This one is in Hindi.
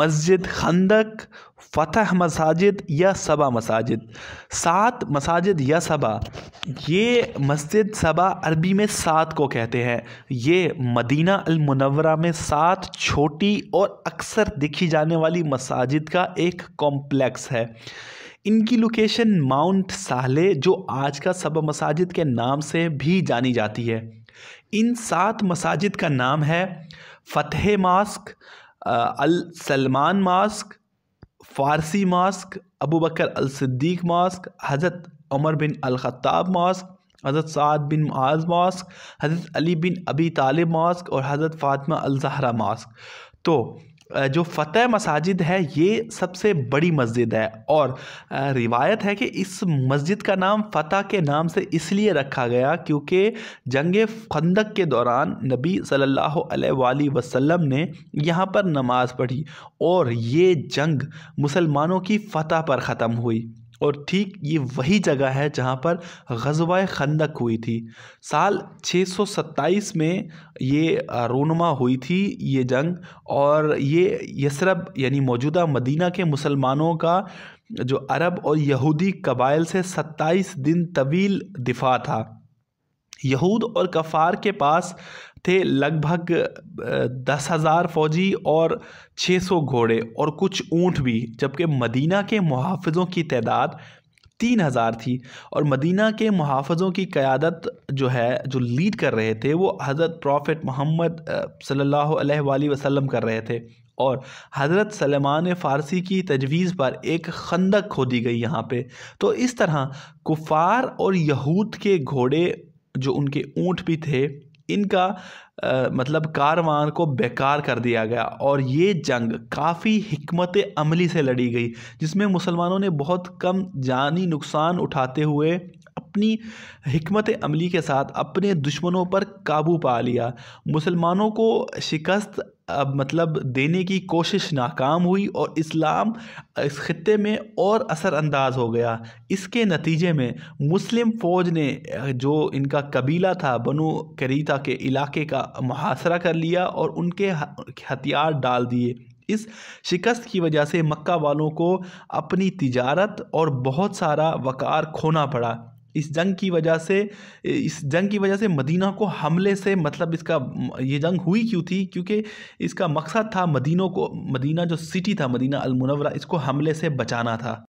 मस्जिद खंदक फ़तह मसाजिद या सबा मसाजिद सात मसाजिद या सबा ये मस्जिद सबा अरबी में सात को कहते हैं ये मदीना अलमुनवरा में सात छोटी और अक्सर देखी जाने वाली मसाजिद का एक कॉम्प्लेक्स है इनकी लोकेशन माउंट साहले जो आज का सबा मसाजिद के नाम से भी जानी जाती है इन सात मसाजिद का नाम है Fateh mosque al Salman mosque Farsi mosque Abu Bakr al Siddiq mosque हज़रत उमर बिन अलख़ाब मास्क हज़रत साद बिन माज मास्क हज़रत अली बिन अबी तालिब मास्क और हज़रत फ़ातिमा जहरा मास्क तो जो फ़तेह मसाजिद है ये सबसे बड़ी मस्जिद है और रिवायत है कि इस मस्जिद का नाम फ़तह के नाम से इसलिए रखा गया क्योंकि जंग खंदक के दौरान नबी सल्लल्लाहु अलैहि वसल्लम ने यहाँ पर नमाज़ पढ़ी और ये जंग मुसलमानों की फ़तह पर ख़त्म हुई और ठीक ये वही जगह है जहाँ पर गजवा खंदक हुई थी साल 627 में ये रोनमा हुई थी ये जंग और ये यसरब यानी मौजूदा मदीना के मुसलमानों का जो अरब और यहूदी कबाइल से 27 दिन तवील दिफा था यहूद और कफ़ार के पास थे लगभग दस हज़ार फौजी और छः सौ घोड़े और कुछ ऊँट भी जबकि मदीना के मुहाफ़ों की तादाद तीन हज़ार थी और मदीना के मुहाफ़ों की क़्यादत जो है जो लीड कर रहे थे वो हज़रत प्रॉफ़िट मोहम्मद सल्ला वसम कर रहे थे और हज़रत सलमान फ़ारसी की तजवीज़ पर एक खंदक खोदी गई यहाँ पे तो इस तरह कुफ़ार और यहूद के घोड़े जो उनके ऊँट भी थे इनका आ, मतलब कारवान को बेकार कर दिया गया और ये जंग काफ़ी हमत अमली से लड़ी गई जिसमें मुसलमानों ने बहुत कम जानी नुकसान उठाते हुए अपनी हमत अमली के साथ अपने दुश्मनों पर काबू पा लिया मुसलमानों को शिकस्त अब मतलब देने की कोशिश नाकाम हुई और इस्लाम इस खत्े में और असरअंदाज हो गया इसके नतीजे में मुस्लिम फ़ौज ने जो इनका कबीला था बनु करीता के इलाके का मुहासरा कर लिया और उनके हथियार डाल दिए इस शिकस्त की वजह से मक्का वालों को अपनी तिजारत और बहुत सारा वक़ार खोना पड़ा इस जंग की वजह से इस जंग की वजह से मदीना को हमले से मतलब इसका ये जंग हुई क्यों थी क्योंकि इसका मकसद था मदीनों को मदीना जो सिटी था मदीना अलमनवरा इसको हमले से बचाना था